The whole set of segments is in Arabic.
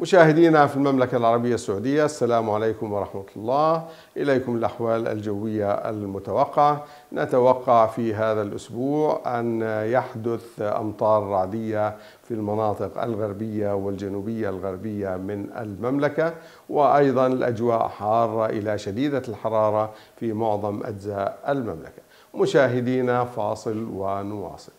مشاهدينا في المملكة العربية السعودية السلام عليكم ورحمة الله إليكم الأحوال الجوية المتوقعة نتوقع في هذا الأسبوع أن يحدث أمطار رعدية في المناطق الغربية والجنوبية الغربية من المملكة وأيضا الأجواء حارة إلى شديدة الحرارة في معظم أجزاء المملكة مشاهدينا فاصل ونواصل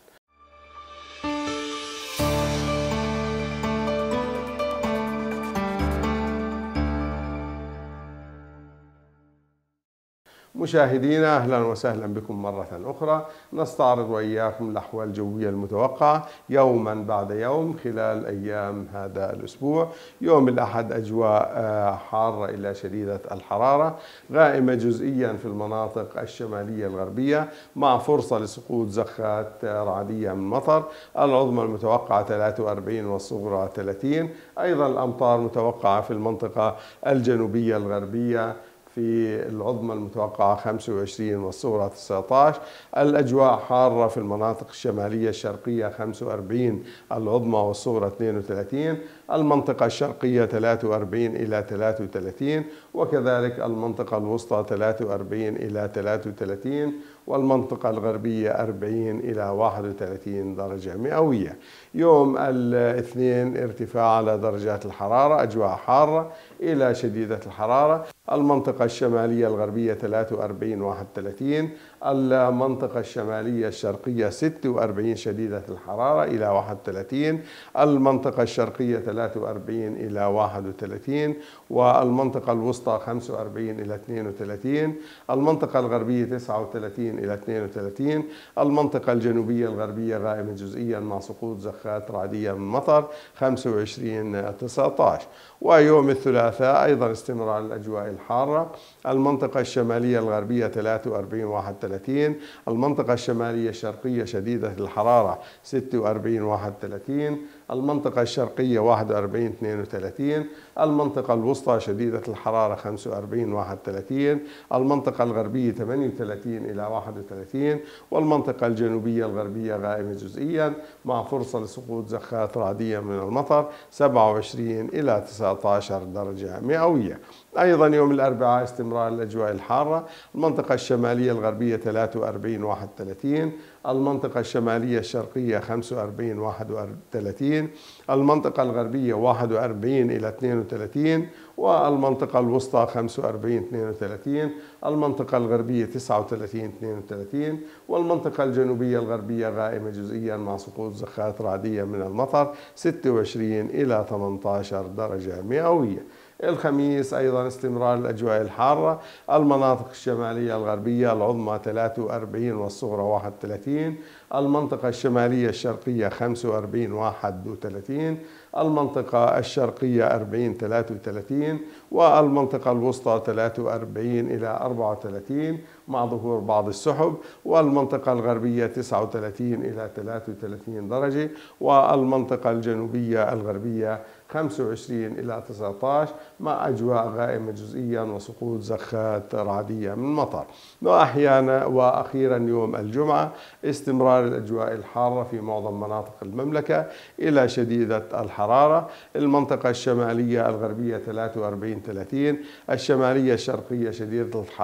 مشاهدينا اهلا وسهلا بكم مره اخرى نستعرض واياكم الاحوال الجويه المتوقعه يوما بعد يوم خلال ايام هذا الاسبوع يوم الاحد اجواء آه، حاره الى شديده الحراره غائمه جزئيا في المناطق الشماليه الغربيه مع فرصه لسقوط زخات آه، رعديه من مطر العظمى المتوقعه 43 والصغرى 30 ايضا الامطار متوقعه في المنطقه الجنوبيه الغربيه في العظمى المتوقعة 25 والصغرى 19 الأجواء حارة في المناطق الشمالية الشرقية 45 العظمى والصغرى 32 المنطقة الشرقية 43 إلى 33 وكذلك المنطقة الوسطى 43 إلى 33 والمنطقة الغربية 40 إلى 31 درجة مئوية يوم الاثنين ارتفاع على درجات الحرارة أجواء حارة إلى شديدة الحرارة المنطقة الشمالية الغربية 43 31 المنطقة الشمالية الشرقية 46 شديدة الحرارة إلى 31 المنطقة الشرقية 43 إلى 31 والمنطقة الوسطى 45 إلى 32 المنطقة الغربية 39 إلى 32 المنطقة الجنوبية الغربية غائمة جزئيا مع سقوط زخات رعدية من مطر 25 19 ويوم الثلاثاء أيضا استمرار الأجواء الحارة المنطقة الشمالية الغربية 43 31 المنطقة الشمالية الشرقية شديدة الحرارة 46 31 المنطقة الشرقية 41 32 المنطقة الوسطى شديدة الحرارة 45 31 المنطقة الغربية 38 إلى 31 والمنطقة الجنوبية الغربية غائمة جزئيا مع فرصة لسقوط زخات رعدية من المطر 27 إلى 19 درجة مئوية أيضا يوم الأربعاء استمرار الأجواء الحارة المنطقة الشمالية الغربية 43 31 المنطقة الشمالية الشرقية 45 31 36 المنطقة الغربية 41 إلى 32 والمنطقة الوسطى 45 32 المنطقة الغربية 39 32 والمنطقة الجنوبية الغربية غائمة جزئيا مع سقوط زخات رعدية من المطر 26 إلى 18 درجة مئوية الخميس أيضا استمرار الأجواء الحارة المناطق الشمالية الغربية العظمى 43 والصغرى 31 المنطقة الشمالية الشرقية 45 31 المنطقة الشرقية 40 33 والمنطقة الوسطى 43 إلى 34 مع ظهور بعض السحب والمنطقة الغربية 39 إلى 33 درجة والمنطقة الجنوبية الغربية 25 إلى 19 مع أجواء غائمة جزئيا وسقوط زخات رعدية من المطر وأحيانا وأخيرا يوم الجمعة استمرار الأجواء الحارة في معظم مناطق المملكة إلى شديدة الحرارة المنطقة الشمالية الغربية 43 30 الشمالية الشرقية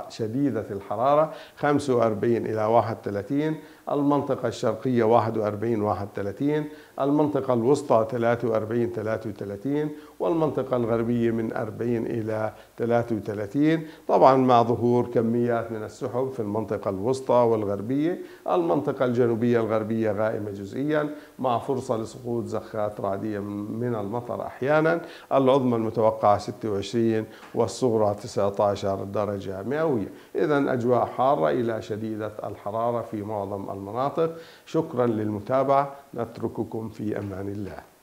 شديدة الحرارة 45 إلى 31 المنطقة الشرقية 41 31 المنطقة الوسطى 43 33 والمنطقة الغربية من 40 إلى 33 طبعا مع ظهور كميات من السحب في المنطقة الوسطى والغربية المنطقة الجنوبية الغربية غائمة جزئيا مع فرصة لسقوط زخات رعدية من المطر أحيانا العظمى المتوقعة 26 والصغرى 19 درجة مئوية إذا أجواء حارة إلى شديدة الحرارة في معظم المناطق شكرا للمتابعة نترككم في أمان الله